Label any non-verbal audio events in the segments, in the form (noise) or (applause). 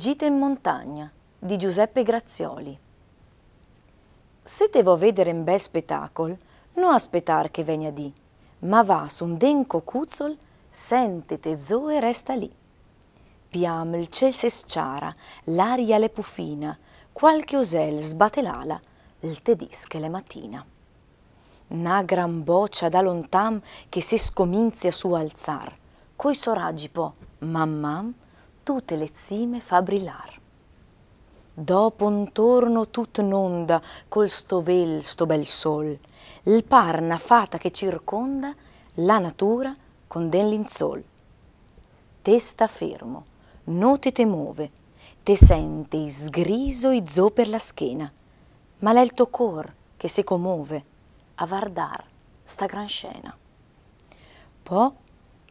Gite in montagna di Giuseppe Grazioli. Se te vo vedere un bel spettacol, non aspettar che venga di, ma va su un denco cuzzol, sente te zoe resta lì. Piam il ciel se sciara, l'aria le pufina, qualche osel sbate l'ala, il tedische le mattina. Na gran boccia da lontan che se scominzia su alzar, coi soraggi po, man man, tutte le zime fa brillar. Dopo un torno tut n'onda col sto vel, sto bel sol, il parna fata che circonda la natura con den linzol. Te fermo, no ti te muove, te sente sgriso i zo per la schiena, ma l'è il tuo cor che si commuove a vardar sta gran scena. Po'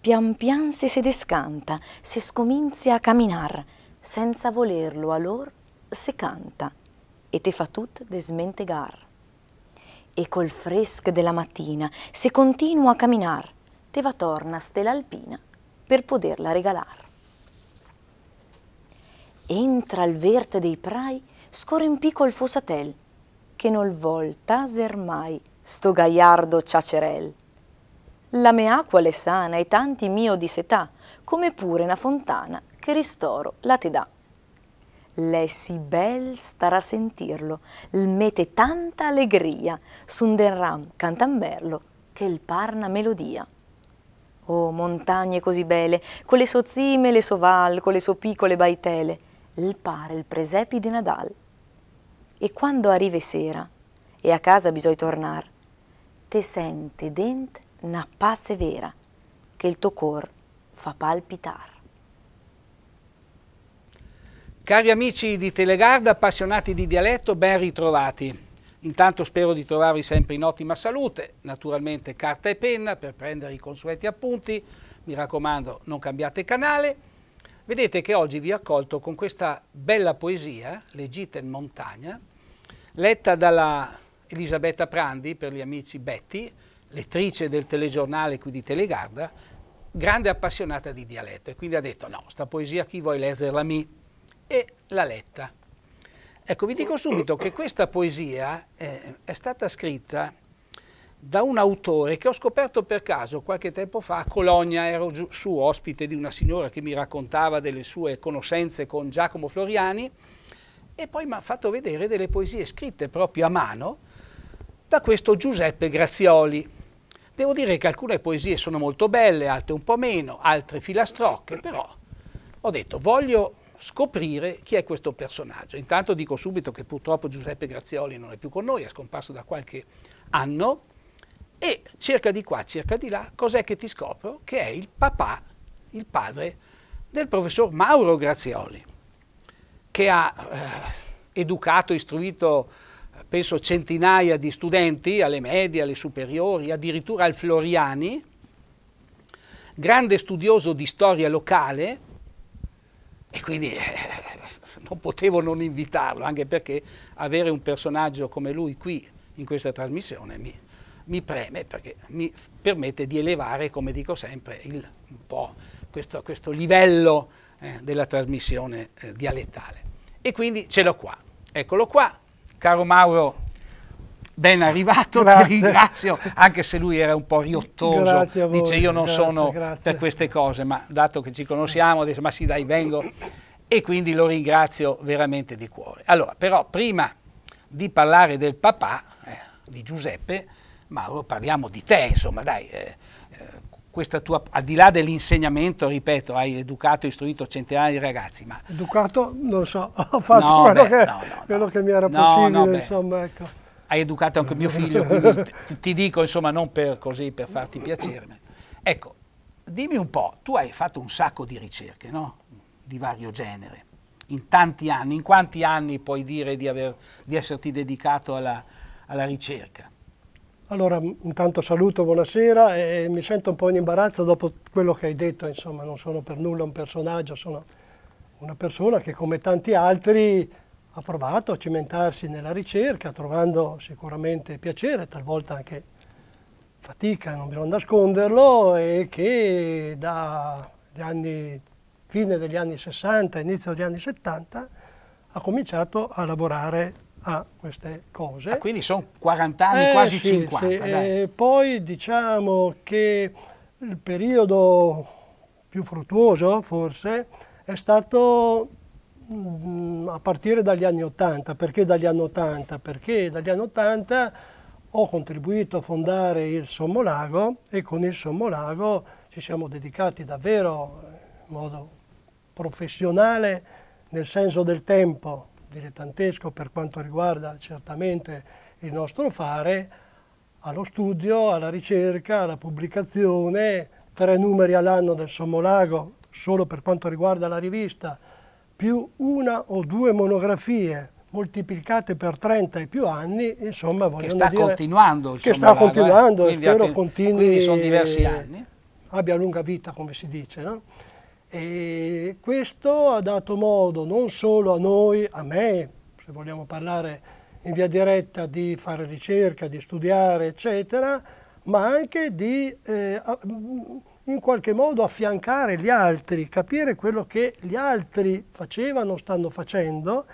pian pian si se descanta, se scominzia a caminar, senza volerlo a lor se canta, e te fa tut desmentegar. E col fresc della mattina se continua a caminar, te va torna stella alpina per poterla regalar. Entra al verte dei prai, scorre in piccol fossatel, che non voltaser mai sto gaiardo ciacerel. La mea quale sana e tanti mio di setà, come pure una fontana che ristoro la te dà. Lei si bel starà a sentirlo, il mete tanta allegria, sun den ram cantamberlo, che il parna melodia. Oh, montagne così belle, con le so zime le so val, con le so piccole baitele, il pare il presepi di Nadal. E quando arrive sera, e a casa bisogna tornare, te sente dent una pace vera che il tuo cor fa palpitare. Cari amici di Telegarda, appassionati di dialetto, ben ritrovati. Intanto spero di trovarvi sempre in ottima salute, naturalmente carta e penna per prendere i consueti appunti. Mi raccomando, non cambiate canale. Vedete che oggi vi accolto con questa bella poesia, Legita in montagna, letta dalla Elisabetta Prandi per gli amici Betty, lettrice del telegiornale qui di Telegarda, grande appassionata di dialetto e quindi ha detto no, sta poesia chi vuoi leggerla mi? E l'ha letta. Ecco, vi dico subito che questa poesia eh, è stata scritta da un autore che ho scoperto per caso qualche tempo fa a Cologna, ero su ospite di una signora che mi raccontava delle sue conoscenze con Giacomo Floriani e poi mi ha fatto vedere delle poesie scritte proprio a mano da questo Giuseppe Grazioli Devo dire che alcune poesie sono molto belle, altre un po' meno, altre filastrocche, però ho detto voglio scoprire chi è questo personaggio. Intanto dico subito che purtroppo Giuseppe Grazioli non è più con noi, è scomparso da qualche anno e cerca di qua, cerca di là, cos'è che ti scopro? Che è il papà, il padre del professor Mauro Grazioli, che ha eh, educato, istruito penso centinaia di studenti alle medie, alle superiori, addirittura al Floriani, grande studioso di storia locale e quindi eh, (laughs) non potevo non invitarlo, anche perché avere un personaggio come lui qui in questa trasmissione mi, mi preme perché mi permette di elevare, come dico sempre, il, un po' questo, questo livello eh, della trasmissione eh, dialettale. E quindi ce l'ho qua, eccolo qua, Caro Mauro, ben arrivato, grazie. ti ringrazio, anche se lui era un po' riottoso, voi, dice io non grazie, sono grazie. per queste cose, ma dato che ci conosciamo, dice ma sì dai vengo e quindi lo ringrazio veramente di cuore. Allora, però prima di parlare del papà, eh, di Giuseppe, Mauro, parliamo di te, insomma, dai, eh, questa tua, al di là dell'insegnamento, ripeto, hai educato, e istruito centinaia di ragazzi, ma... Educato, non so, (laughs) ho fatto no, quello, beh, che, no, no, quello che, mi era possibile, insomma, ecco. Hai educato anche mio figlio, (laughs) quindi ti, ti dico, insomma, non per così, per farti piacere. Ecco, dimmi un po', tu hai fatto un sacco di ricerche, no? Di vario genere, in tanti anni, in quanti anni puoi dire di, aver, di esserti dedicato alla, alla ricerca? Allora, intanto saluto, buonasera e mi sento un po' in imbarazzo dopo quello che hai detto, insomma, non sono per nulla un personaggio, sono una persona che come tanti altri ha provato a cimentarsi nella ricerca, trovando sicuramente piacere, talvolta anche fatica, non bisogna nasconderlo, e che dagli anni, fine degli anni 60, inizio degli anni 70, ha cominciato a lavorare a queste cose. Ah, quindi sono 40 anni, eh, quasi sì, 50. Sì. E poi diciamo che il periodo più fruttuoso forse è stato mh, mm, a partire dagli anni 80. Perché dagli anni 80? Perché dagli anni 80 ho contribuito a fondare il Sommolago e con il Sommolago ci siamo dedicati davvero eh, in modo professionale nel senso del tempo dilettantesco per quanto riguarda certamente il nostro fare, allo studio, alla ricerca, alla pubblicazione, tre numeri all'anno del Sommolago solo per quanto riguarda la rivista, più una o due monografie moltiplicate per 30 e più anni, insomma, voglio dire... Che sta eh. continuando. Che sta Lago, continuando, eh? quindi, spero continui... Quindi sono diversi anni. Abbia lunga vita, come si dice, no? E questo ha dato modo non solo a noi, a me, se vogliamo parlare in via diretta, di fare ricerca, di studiare, eccetera, ma anche di eh, mm, in qualche modo affiancare gli altri, capire quello che gli altri facevano, stanno facendo,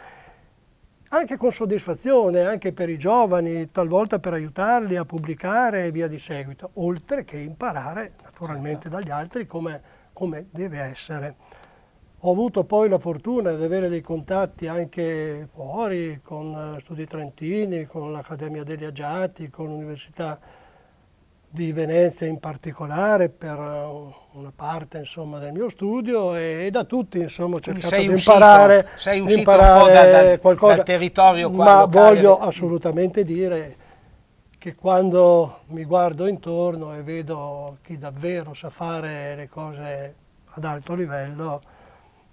anche con soddisfazione, anche per i giovani, talvolta per aiutarli a pubblicare e via di seguito, oltre che imparare naturalmente certo. dagli altri come come deve essere. Ho avuto poi la fortuna di avere dei contatti anche fuori, con eh, Studi Trentini, con l'Accademia degli Agiati, con l'Università di Venezia in particolare per eh, una parte insomma, del mio studio e, e da tutti insomma, ho cercato di imparare, uscito, sei uscito imparare un po' da, da, qualcosa, dal territorio qua ma locale. voglio assolutamente dire che quando mi guardo intorno e vedo chi davvero sa fare le cose ad alto livello,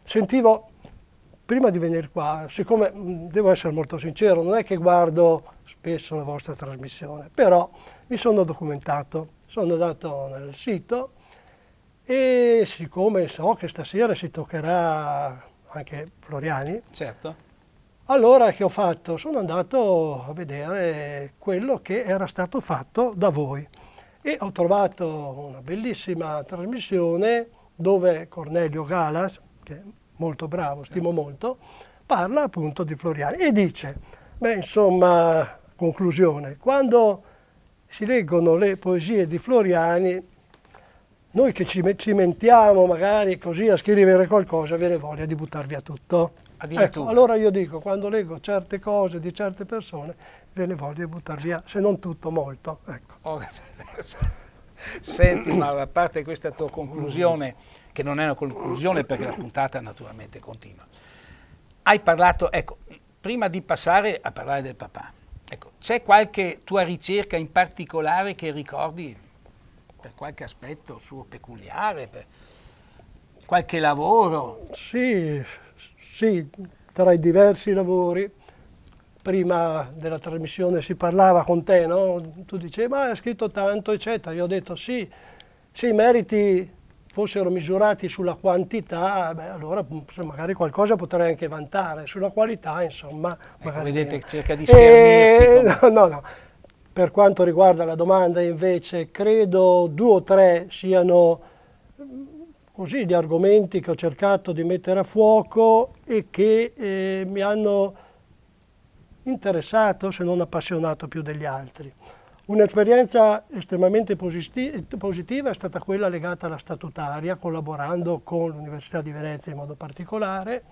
sentivo prima di venire qua, siccome devo essere molto sincero, non è che guardo spesso la vostra trasmissione, però mi sono documentato, sono andato nel sito e siccome so che stasera si toccherà anche Floriani, certo allora che ho fatto? Sono andato a vedere quello che era stato fatto da voi e ho trovato una bellissima trasmissione dove Cornelio Galas, che è molto bravo, stimo certo. molto, parla appunto di Floriani e dice, beh insomma, conclusione, quando si leggono le poesie di Floriani, noi che ci cimentiamo magari così a scrivere qualcosa, viene voglia di buttar via tutto. Ecco, allora io dico, quando leggo certe cose di certe persone, ve ne voglio buttare via, se non tutto, molto. Ecco. Oh, (laughs) senti, ma a parte questa tua conclusione, che non è una conclusione perché la puntata naturalmente continua, hai parlato, ecco, prima di passare a parlare del papà, ecco, c'è qualche tua ricerca in particolare che ricordi per qualche aspetto suo peculiare, per qualche lavoro? Sì, sì, tra i diversi lavori, prima della trasmissione si parlava con te, no? tu dicevi ma hai scritto tanto, eccetera. Io ho detto sì, se i meriti fossero misurati sulla quantità, beh, allora mm, magari qualcosa potrei anche vantare, sulla qualità insomma. Ecco, vedete, cerca di spiermirsi. Eh, come... No, no, no. Per quanto riguarda la domanda invece, credo due o tre siano così gli argomenti che ho cercato di mettere a fuoco e che eh, mi hanno interessato, se non appassionato più degli altri. Un'esperienza estremamente positiva è stata quella legata alla statutaria, collaborando con l'Università di Venezia in modo particolare,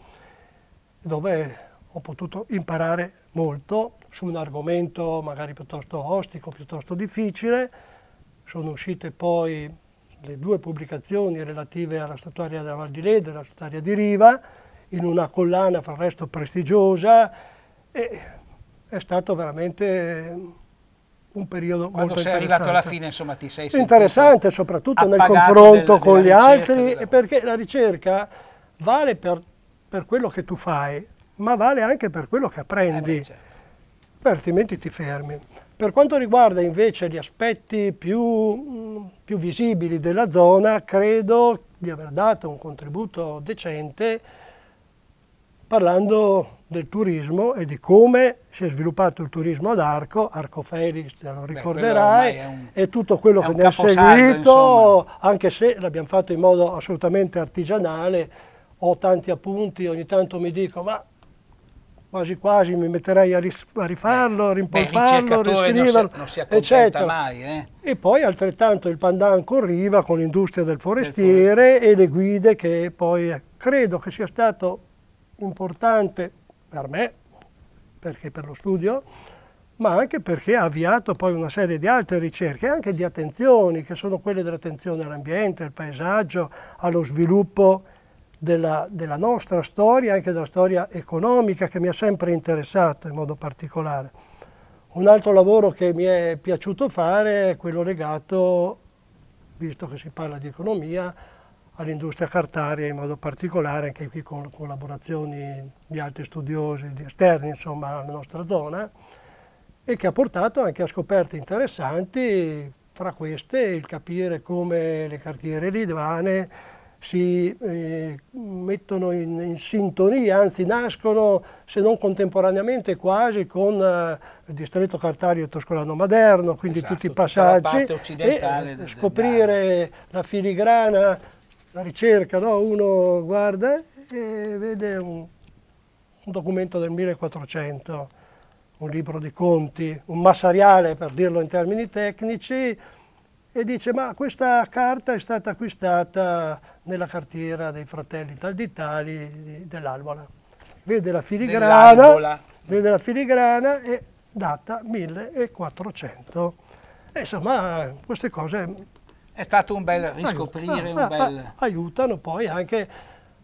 dove ho potuto imparare molto su un argomento magari piuttosto ostico, piuttosto difficile. Sono uscite poi le due pubblicazioni relative alla statuaria della Val di Leda e alla statuaria di Riva, in una collana fra il resto prestigiosa, e è stato veramente un periodo Quando molto sei arrivato alla fine, insomma, ti sei sentito interessante, soprattutto nel confronto del, con gli altri, della... perché la ricerca vale per, per, quello che tu fai, ma vale anche per quello che apprendi, eh beh, certo. altrimenti ti fermi. Per quanto riguarda invece gli aspetti più, più visibili della zona, credo di aver dato un contributo decente parlando del turismo e di come si è sviluppato il turismo ad Arco, Arco Felix te lo ricorderai, Beh, un, e tutto quello che ne è seguito, insomma. anche se l'abbiamo fatto in modo assolutamente artigianale, ho tanti appunti, ogni tanto mi dico ma quasi quasi mi metterei a, rifarlo, a rimpolparlo, a riscriverlo, non si, non si eccetera. Mai, eh? E poi altrettanto il Pandan con Riva, con l'industria del forestiere e le guide che poi eh, credo che sia stato importante per me, perché per lo studio, ma anche perché ha avviato poi una serie di altre ricerche, anche di attenzioni, che sono quelle dell'attenzione all'ambiente, al paesaggio, allo sviluppo della, della, nostra storia, anche della storia economica che mi ha sempre interessato in modo particolare. Un altro lavoro che mi è piaciuto fare è quello legato, visto che si parla di economia, all'industria cartaria in modo particolare, anche qui con collaborazioni di altri studiosi di esterni, insomma, alla nostra zona, e che ha portato anche a scoperte interessanti, fra queste il capire come le cartiere lidvane si eh, mettono in, in, sintonia, anzi nascono se non contemporaneamente quasi con eh, il distretto cartario toscolano moderno, quindi esatto, tutti i passaggi e eh, scoprire la filigrana, la ricerca, no? uno guarda e vede un, un documento del 1400, un libro di conti, un massariale per dirlo in termini tecnici, e dice ma questa carta è stata acquistata nella cartiera dei fratelli Talditali dell'Albola. Vede la filigrana, vede la filigrana e data 1400. E insomma, queste cose... È stato un bel riscoprire, aiutano, ah, un bel... Ah, ah, aiutano poi anche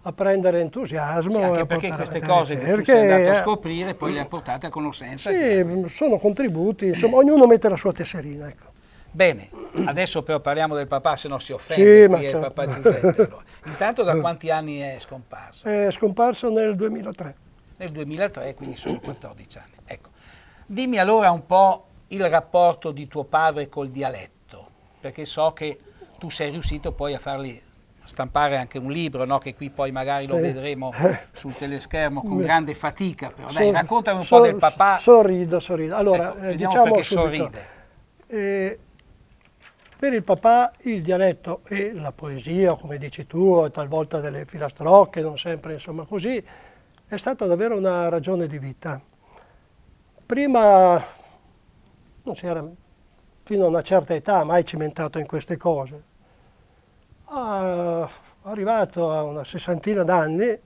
a prendere entusiasmo. Sì, anche perché queste cose ricerche, che tu sei andato a scoprire poi le ha portate a conoscenza. Sì, sono contributi, insomma, ognuno mette la sua tesserina, ecco. Bene, adesso però parliamo del papà, se no si offende. Sì, ma certo. papà Giuseppe. Allora. Intanto da quanti anni è scomparso? È scomparso nel 2003. Nel 2003, quindi sono 14 anni. Ecco. Dimmi allora un po' il rapporto di tuo padre col dialetto, perché so che tu sei riuscito poi a fargli stampare anche un libro, no? che qui poi magari sì. lo vedremo sul teleschermo con (laughs) grande fatica. Però. Dai, raccontami un so, po' del papà. Sorrido, sorrido. Allora, ecco, eh, diciamo perché subito. sorride. Eh, per il papà il dialetto e la poesia, come dici tu, talvolta delle filastrocche, non sempre insomma così, è stata davvero una ragione di vita. Prima non si era fino a una certa età mai cimentato in queste cose. Ah, arrivato a una sessantina d'anni, ha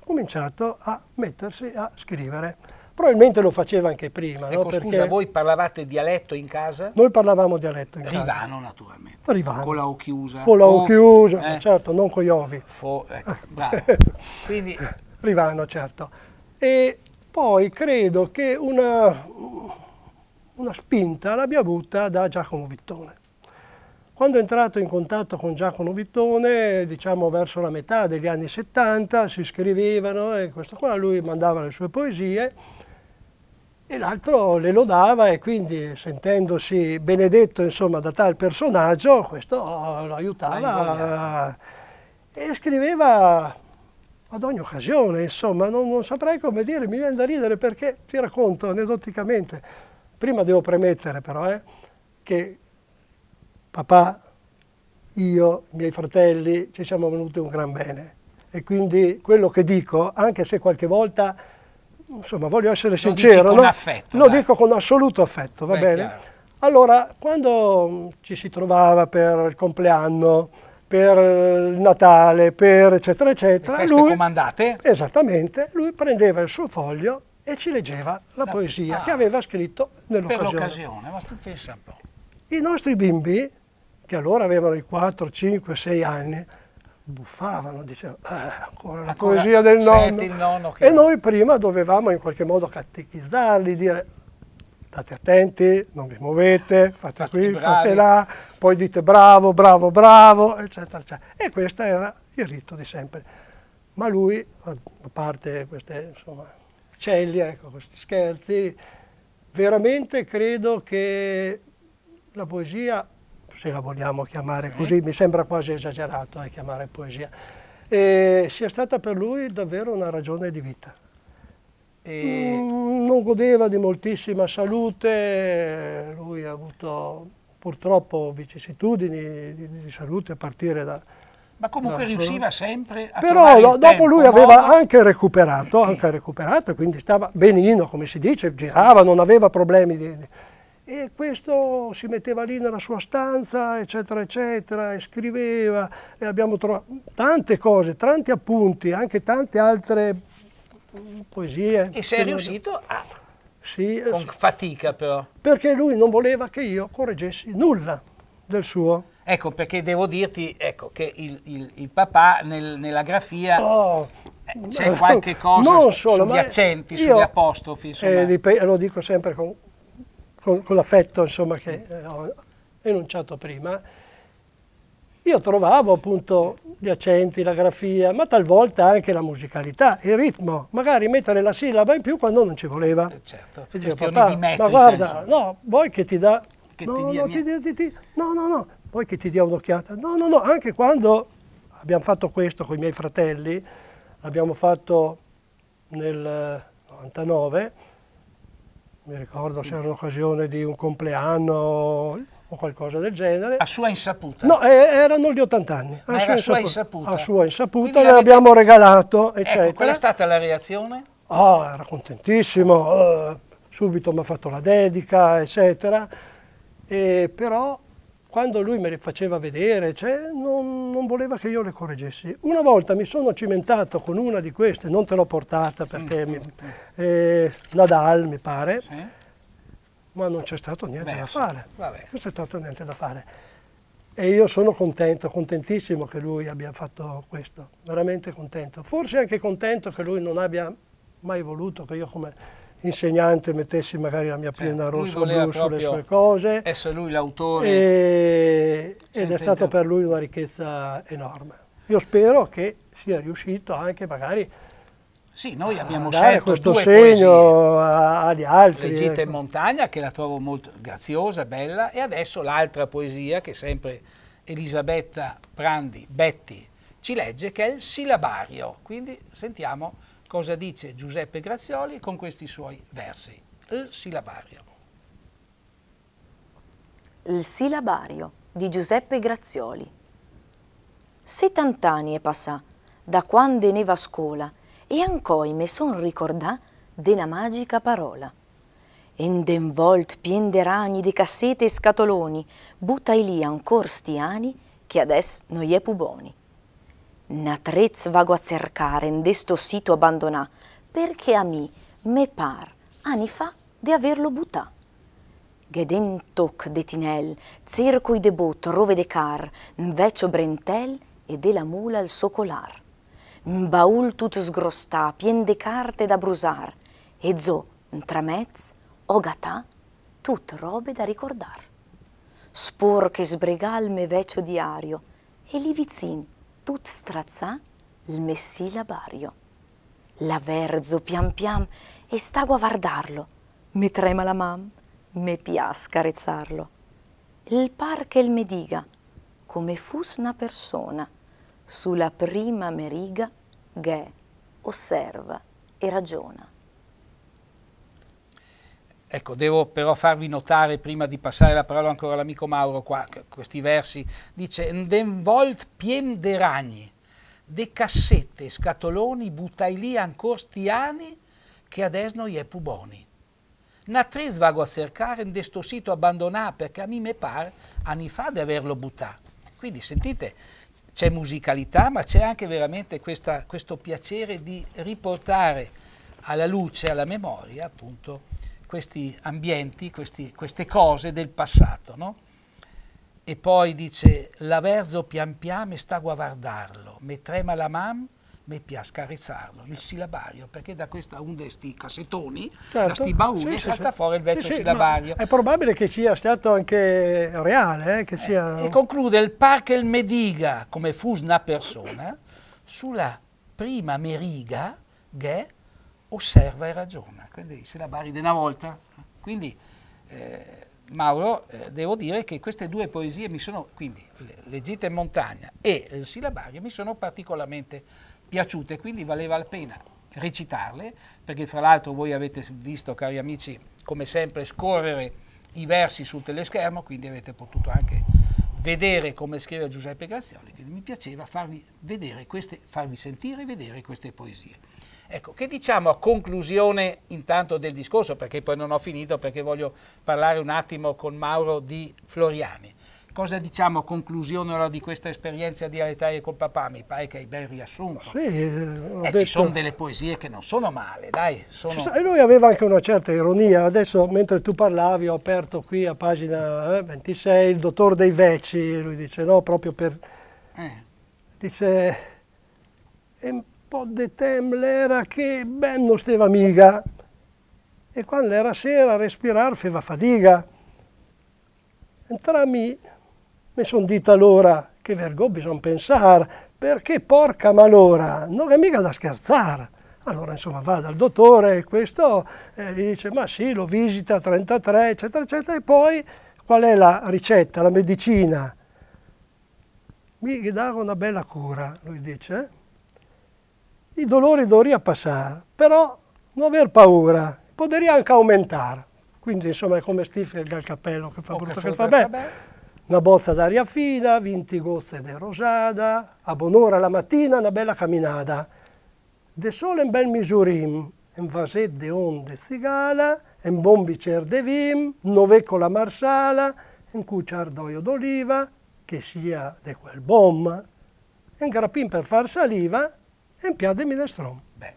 cominciato a mettersi a scrivere Probabilmente lo faceva anche prima. Ecco, no? scusa, voi parlavate dialetto in casa? Noi parlavamo dialetto in Rivano, casa. Rivano, naturalmente. Rivano. Con la O chiusa. Con la O oh, chiusa, eh? certo, non con gli ovi. Fo, ecco, ah. bravo. (laughs) Quindi... Rivano, certo. E poi credo che una, una spinta l'abbia avuta da Giacomo Vittone. Quando è entrato in contatto con Giacomo Vittone, diciamo verso la metà degli anni 70, si scrivevano e questo qua, lui mandava le sue poesie e l'altro le lodava e quindi sentendosi benedetto insomma, da tal personaggio, questo lo aiutava e scriveva ad ogni occasione, insomma, non, non, saprei come dire, mi viene da ridere perché ti racconto aneddoticamente, prima devo premettere però eh, che papà, io, i miei fratelli ci siamo venuti un gran bene e quindi quello che dico, anche se qualche volta insomma, voglio essere sincero. Lo con no? affetto. Lo dai. dico con assoluto affetto, va Beh, bene? Chiaro. Allora, quando mm, ci si trovava per il compleanno, per il Natale, per eccetera, eccetera. Le lui, comandate? Esattamente, lui prendeva il suo foglio e ci leggeva la, la poesia ah, che aveva scritto nell'occasione. Per l'occasione, ma tu pensa un po'. I nostri bimbi, che allora avevano i 4, 5, 6 anni, buffavano, dicevano eh, ancora la ancora poesia del nonno. nonno che... E noi prima dovevamo in qualche modo catechizzarli, dire state attenti, non vi muovete, fate Fatti qui, fate là, poi dite bravo, bravo, bravo, eccetera, eccetera. E questo era il rito di sempre. Ma lui, a parte queste insomma, celli, ecco, questi scherzi, veramente credo che la poesia se la vogliamo chiamare così, mi sembra quasi esagerato eh, chiamare poesia, e sia stata per lui davvero una ragione di vita. E... Mm. Non godeva di moltissima salute, lui ha avuto purtroppo vicissitudini di, di salute a partire da, ma comunque no, riusciva sempre a Però dopo tempo, lui aveva anche recuperato, anche recuperato, quindi stava benino, come si dice, girava, non aveva problemi di, e questo si metteva lì nella sua stanza, eccetera, eccetera, e scriveva, e abbiamo trovato tante cose, tanti appunti, anche tante altre poesie. E sei riuscito a... Sì, eh, con sì. fatica però. Perché lui non voleva che io correggessi nulla del suo. Ecco, perché devo dirti ecco, che il, il, il papà nel, nella grafia oh, eh, c'è qualche (laughs) cosa non solo, sugli accenti, io, sugli apostrofi. Eh, lo dico sempre con con, con l'affetto insomma, che eh, ho enunciato prima, io trovavo appunto gli accenti, la grafia, ma talvolta anche la musicalità, il ritmo, magari mettere la sillaba in più quando non ci voleva. Eh certo, e di metri, ma guarda, senso. no, vuoi che ti dà... Che no, no, mia... no, no, no, vuoi che ti dia un'occhiata? No, no, no, anche quando abbiamo fatto questo con i miei fratelli, l'abbiamo fatto nel 99, mi ricordo se era l'occasione di un compleanno o qualcosa del genere. A sua insaputa? No, eh, erano gli 80 anni. A sua, sua insaputa. A sua insaputa le abbiamo regalato, ecco, eccetera. Ecco, qual è stata la reazione? Oh, era contentissimo, uh, subito mi ha fatto la dedica, eccetera. E però quando lui me le faceva vedere, cioè, non, non, voleva che io le correggessi. Una volta mi sono cimentato con una di queste, non te l'ho portata perché mm. mi, eh, Nadal mi pare, sì. ma non c'è stato niente Beh, da fare. Vabbè. Non c'è stato niente da fare. E io sono contento, contentissimo che lui abbia fatto questo, veramente contento. Forse anche contento che lui non abbia mai voluto che io come insegnante mettessi magari la mia cioè, penna o blu sulle sue cose. Essere lui l'autore. ed è stata per lui una ricchezza enorme. Io spero che sia riuscito anche magari sì, noi abbiamo scelto questo segno agli altri. Leggita in ecco. montagna, che la trovo molto graziosa, bella, e adesso l'altra poesia che sempre Elisabetta Prandi Betti ci legge, che è il sillabario. Quindi sentiamo cosa dice Giuseppe Grazioli con questi suoi versi. Il silabario. Il silabario di Giuseppe Grazioli. Settant'anni è passà, da quando ne va a scuola, e ancoi me son ricordà d'una magica parola. Enden volt pien de ragni, di cassette e scatoloni, buttai lì ancor sti anni che adesso non gli è puboni. Natrez vago a cercare in desto sito abbandonà, perché a mi, me par, anni fa, di averlo butà. Gedentoc de Tinel, cerco i debot, rove de car, nvecio brentel e de la mula al suo colar. Baul tut sgrostà, pien de carte da brusar, e zo, tramez, ogatà, tut robe da ricordar. Spor che sbregal me vecio diario, e li vizin, tut strazzà il messì labario. La verzo pian pian e sta a guardarlo. Me trema la mam, me pias carezzarlo. Il par che il me diga, come fus una persona, sulla prima meriga, ghe, osserva e ragiona. Ecco, devo però farvi notare, prima di passare la parola ancora all'amico Mauro, qua, questi versi, dice «Den volt pien de ragni, de cassette, scatoloni, buttai lì ancora anni, che adesno gli è più puboni». Natriz vago a cercare in questo sito abbandonato, perché a me mi pare anni fa di averlo buttato. Quindi sentite, c'è musicalità, ma c'è anche veramente questa, questo piacere di riportare alla luce, alla memoria, appunto, questi ambienti, questi, queste cose del passato, no? E poi dice, l'averzo pian pian mi sta a guardarlo, mi trema la mam, mi piace carezzarlo, il sillabario, perché da questo a un di sti cassettoni, certo. da questi bauli, sì, salta sì, fuori il vecchio sì, sillabario. È probabile che sia stato anche reale, eh, che eh, sia... e conclude, il parker il mediga, come fu una persona, sulla prima meriga che osserva e ragiona prende i silabari di una volta. Quindi, eh, Mauro, eh, devo dire che queste due poesie mi sono, quindi Leggete in montagna e il silabario, mi sono particolarmente piaciute, quindi valeva la pena recitarle, perché fra l'altro voi avete visto, cari amici, come sempre scorrere i versi sul teleschermo, quindi avete potuto anche vedere come scrive Giuseppe Grazioli, quindi mi piaceva farvi, vedere queste, farvi sentire e vedere queste poesie. Ecco, che diciamo a conclusione intanto del discorso, perché poi non ho finito, perché voglio parlare un attimo con Mauro di Floriani. Cosa diciamo a conclusione allora, di questa esperienza di Aletaie col papà? Mi pare che hai ben riassunto. Sì, eh, eh detto... Ci sono delle poesie che non sono male, dai. Sono... Sa, lui aveva anche una certa ironia. Adesso, mentre tu parlavi, ho aperto qui a pagina 26 eh, il dottor dei Veci. Lui dice, no, proprio per... Eh. Dice po' di tempo l'era che ben non stava mica. E quando era sera a respirare faceva fatica. Entrambi mi sono dita allora che vergogna bisogna pensare, perché porca malora, non è mica da scherzare. Allora insomma va dal dottore e questo eh, gli dice ma sì lo visita 33 eccetera eccetera e poi qual è la ricetta, la medicina? Mi dava una bella cura, lui dice i dolori dovrebbero passare, però non aver paura, potrebbe anche aumentare. Quindi insomma è come Stifel il cappello che fa oh, brutto che, fa bene. Una bozza d'aria fina, 20 gozze di rosada, a buon'ora la mattina una bella camminata. De sole un bel misurim, un vaset de onde cigala, un buon bicer de vim, noveccola marsala, un d'olio d'oliva, che sia de quel bomma, un grappin per far saliva, e in piazza di Minestrone. Beh,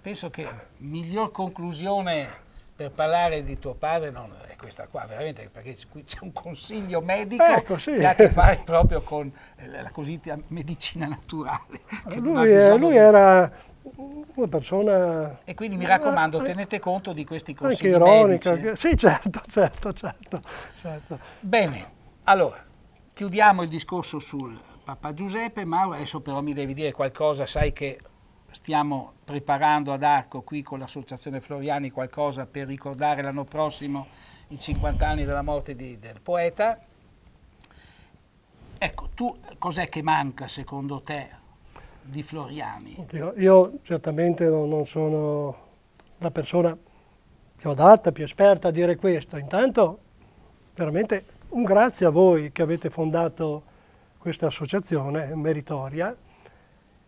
penso che miglior conclusione per parlare di tuo padre non è questa qua, veramente, perché qui c'è un consiglio medico ecco, sì. che ha a che fare proprio con eh, la cosiddetta medicina naturale. Ah, lui, è, lui di... era una persona... E quindi mi raccomando, ah, ah, tenete conto di questi consigli anche ironica, medici. Che... Sì, certo, certo, certo, certo. Bene, allora, chiudiamo il discorso sul Papa Giuseppe, Mauro, adesso però mi devi dire qualcosa, sai che stiamo preparando ad Arco qui con l'associazione Floriani qualcosa per ricordare l'anno prossimo i 50 anni della morte di, del poeta. Ecco, tu cos'è che manca secondo te di Floriani? Oddio, io certamente non, non sono la persona più adatta, più esperta a dire questo. Intanto veramente un grazie a voi che avete fondato questa associazione meritoria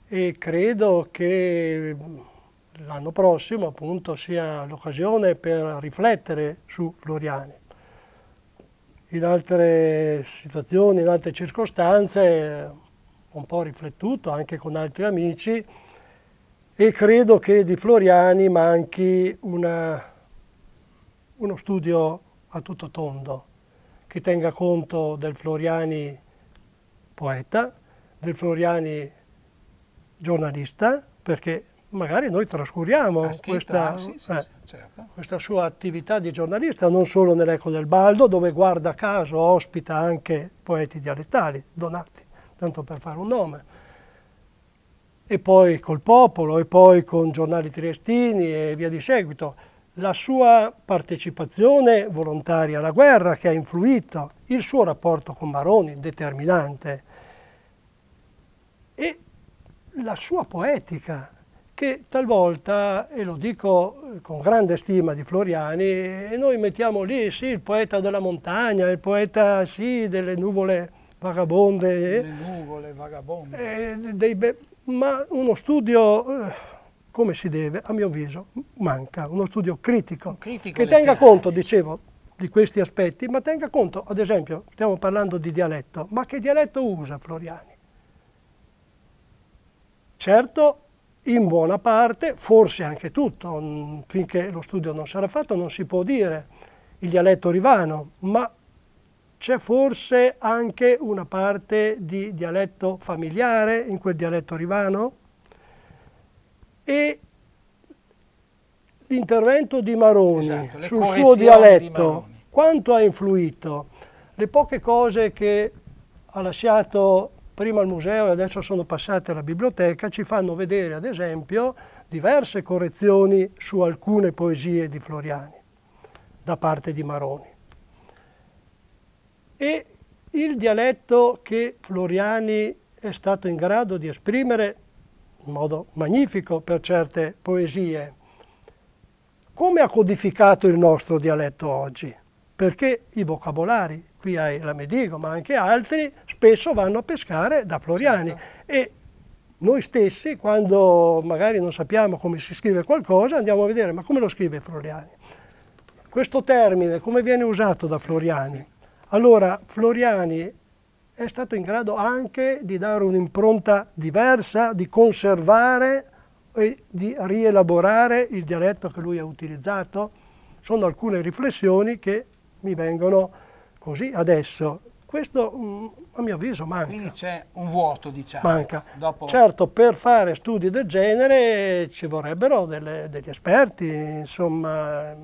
e credo che l'anno prossimo appunto sia l'occasione per riflettere su Floriani. In altre situazioni, in altre circostanze ho un po' riflettuto anche con altri amici e credo che di Floriani manchi una, uno studio a tutto tondo che tenga conto del Floriani poeta, del Floriani giornalista, perché magari noi trascuriamo scritto, questa, ah, sì, sì, eh, sì, certo. questa, sua attività di giornalista, non solo nell'Eco del Baldo, dove guarda caso ospita anche poeti dialettali, Donati, tanto per fare un nome, e poi col Popolo, e poi con giornali triestini e via di seguito. La sua partecipazione volontaria alla guerra che ha influito, il suo rapporto con Maroni, determinante, e la sua poetica, che talvolta, e lo dico eh, con grande stima di Floriani, eh, noi mettiamo lì, sì, il poeta della montagna, il poeta, sì, delle nuvole vagabonde. Eh, Le nuvole vagabonde. Eh, ma uno studio, come si deve, a mio avviso, manca, uno studio critico, Un critico che tenga terapie. conto, dicevo, di questi aspetti, ma tenga conto, ad esempio, stiamo parlando di dialetto, ma che dialetto usa Floriani? Certo, in buona parte, forse anche tutto, mm, finché lo studio non sarà fatto non si può dire il dialetto rivano, ma c'è forse anche una parte di dialetto familiare in quel dialetto rivano e l'intervento di Maroni esatto, sul suo dialetto, di quanto ha influito? Le poche cose che ha lasciato prima al museo e adesso sono passate alla biblioteca, ci fanno vedere ad esempio diverse correzioni su alcune poesie di Floriani da parte di Maroni. E il dialetto che Floriani è stato in grado di esprimere in modo magnifico per certe poesie. Come ha codificato il nostro dialetto oggi? Perché i vocabolari, qui hai la Medigo, ma anche altri, spesso vanno a pescare da Floriani. Certo. E noi stessi, quando magari non sappiamo come si scrive qualcosa, andiamo a vedere ma come lo scrive Floriani. Questo termine come viene usato da Floriani? Allora, Floriani è stato in grado anche di dare un'impronta diversa, di conservare e di rielaborare il dialetto che lui ha utilizzato. Sono alcune riflessioni che mi vengono così adesso, questo mm, a mio avviso manca. Quindi c'è un vuoto, diciamo. Manca. Dopo... Certo, per fare studi del genere ci vorrebbero delle, degli esperti, insomma,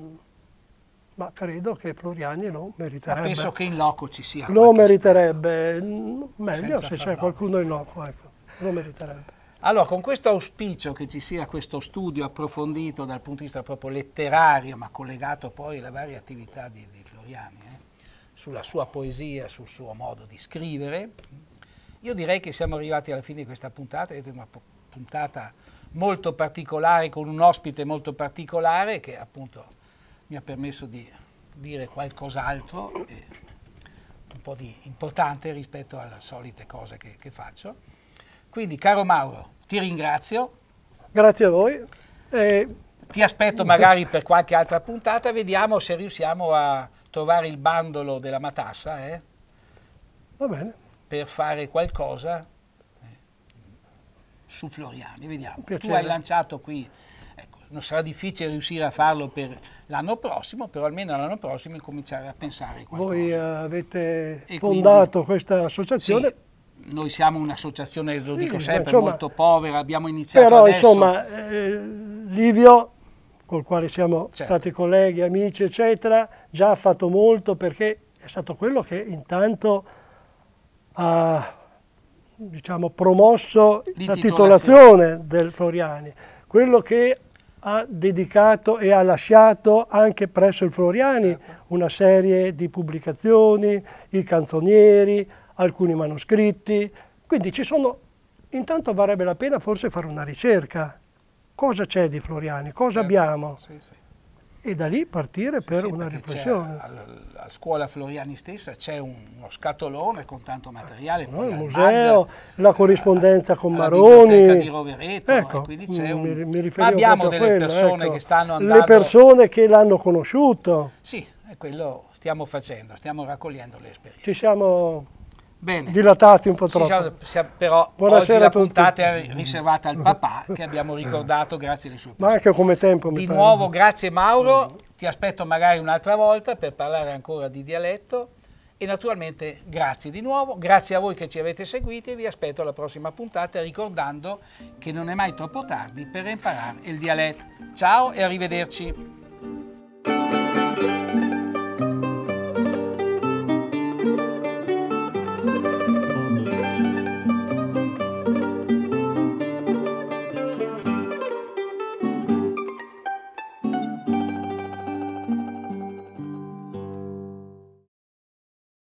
ma credo che Floriani lo meriterebbe. Ma penso che in loco ci sia. Lo meriterebbe, mm, meglio se c'è qualcuno in loco, ecco, lo meriterebbe. Allora, con questo auspicio che ci sia questo studio approfondito dal punto di vista proprio letterario, ma collegato poi alle varie attività di, di Floriani, eh sulla sua poesia, sul suo modo di scrivere. Io direi che siamo arrivati alla fine di questa puntata, è una puntata molto particolare con un ospite molto particolare che appunto mi ha permesso di dire qualcos'altro eh, un po' di importante rispetto alle solite cose che, che faccio. Quindi caro Mauro, ti ringrazio. Grazie a voi. Eh... Ti aspetto magari per qualche altra puntata, vediamo se riusciamo a trovare il bandolo della matassa eh? Va bene. per fare qualcosa eh, su Floriani, vediamo. Tu hai lanciato qui, ecco, non sarà difficile riuscire a farlo per l'anno prossimo, però almeno l'anno prossimo incominciare a pensare. Qualcosa. Voi avete e fondato quindi, questa associazione. Sì, noi siamo un'associazione, lo dico sempre, insomma, molto povera, abbiamo iniziato però, adesso. insomma, eh, Livio col quale siamo certo. stati colleghi, amici, eccetera, già ha fatto molto perché è stato quello che intanto ha diciamo, promosso la titolazione del Floriani, quello che ha dedicato e ha lasciato anche presso il Floriani certo. una serie di pubblicazioni, i canzonieri, alcuni manoscritti, quindi ci sono, intanto varrebbe la pena forse fare una ricerca cosa c'è di Floriani, cosa abbiamo. Sì, sì. E da lì partire sì, per una riflessione. A scuola Floriani stessa c'è un, uno scatolone con tanto materiale. No, il museo, Manda, la corrispondenza alla, con Maroni. La di Rovereto. Ecco, eh, un, mi, mi ma abbiamo delle quello, persone ecco, che stanno andando... Le persone che l'hanno conosciuto. Sì, è quello stiamo facendo, stiamo raccogliendo le esperienze. Ci siamo Bene. Dilatati un po' troppo. Siamo, siamo, però Buonasera oggi la puntata è riservata al papà che abbiamo eh. ricordato grazie alle sue parole. Ma anche come tempo. Di nuovo parlo. grazie Mauro, mm. ti aspetto magari un'altra volta per parlare ancora di dialetto e naturalmente grazie di nuovo, grazie a voi che ci avete seguiti e vi aspetto alla prossima puntata ricordando che non è mai troppo tardi per imparare il dialetto. Ciao e arrivederci.